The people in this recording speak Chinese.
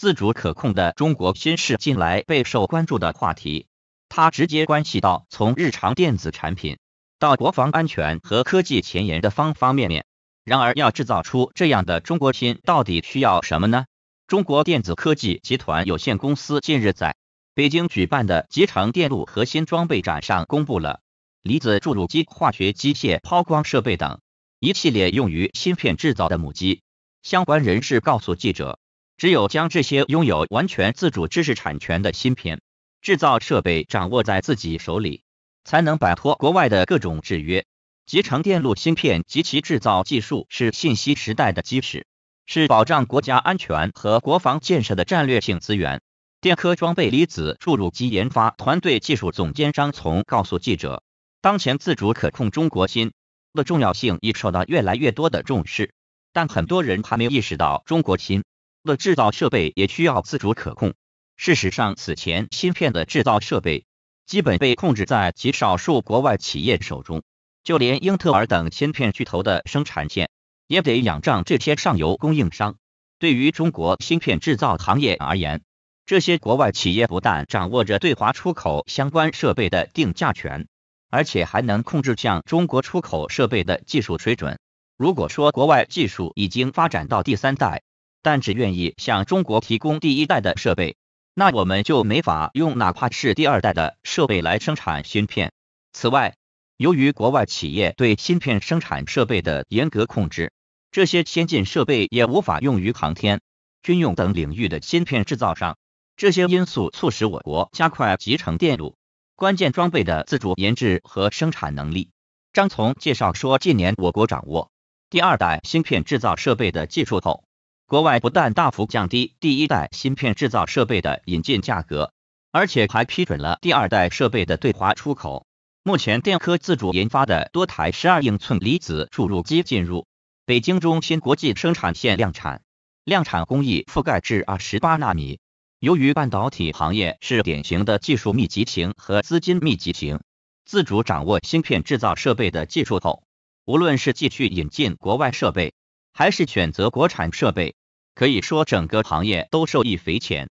自主可控的中国新是近来备受关注的话题，它直接关系到从日常电子产品到国防安全和科技前沿的方方面面。然而，要制造出这样的中国芯，到底需要什么呢？中国电子科技集团有限公司近日在北京举办的集成电路核心装备展上，公布了离子注入机、化学机械抛光设备等一系列用于芯片制造的母机。相关人士告诉记者。只有将这些拥有完全自主知识产权的芯片制造设备掌握在自己手里，才能摆脱国外的各种制约。集成电路芯片及其制造技术是信息时代的基石，是保障国家安全和国防建设的战略性资源。电科装备离子注入及研发团队技术总监张从告诉记者：“当前自主可控中国芯的重要性已受到越来越多的重视，但很多人还没有意识到中国芯。”的制造设备也需要自主可控。事实上，此前芯片的制造设备基本被控制在极少数国外企业手中，就连英特尔等芯片巨头的生产线也得仰仗这些上游供应商。对于中国芯片制造行业而言，这些国外企业不但掌握着对华出口相关设备的定价权，而且还能控制向中国出口设备的技术水准。如果说国外技术已经发展到第三代，但只愿意向中国提供第一代的设备，那我们就没法用哪怕是第二代的设备来生产芯片。此外，由于国外企业对芯片生产设备的严格控制，这些先进设备也无法用于航天、军用等领域的芯片制造上。这些因素促使我国加快集成电路关键装备的自主研制和生产能力。张从介绍说，近年我国掌握第二代芯片制造设备的技术后。国外不但大幅降低第一代芯片制造设备的引进价格，而且还批准了第二代设备的对华出口。目前，电科自主研发的多台十二英寸离子注入机进入北京中芯国际生产线量产，量产工艺覆盖至二十八纳米。由于半导体行业是典型的技术密集型和资金密集型，自主掌握芯片制造设备的技术后，无论是继续引进国外设备，还是选择国产设备。可以说，整个行业都受益匪浅。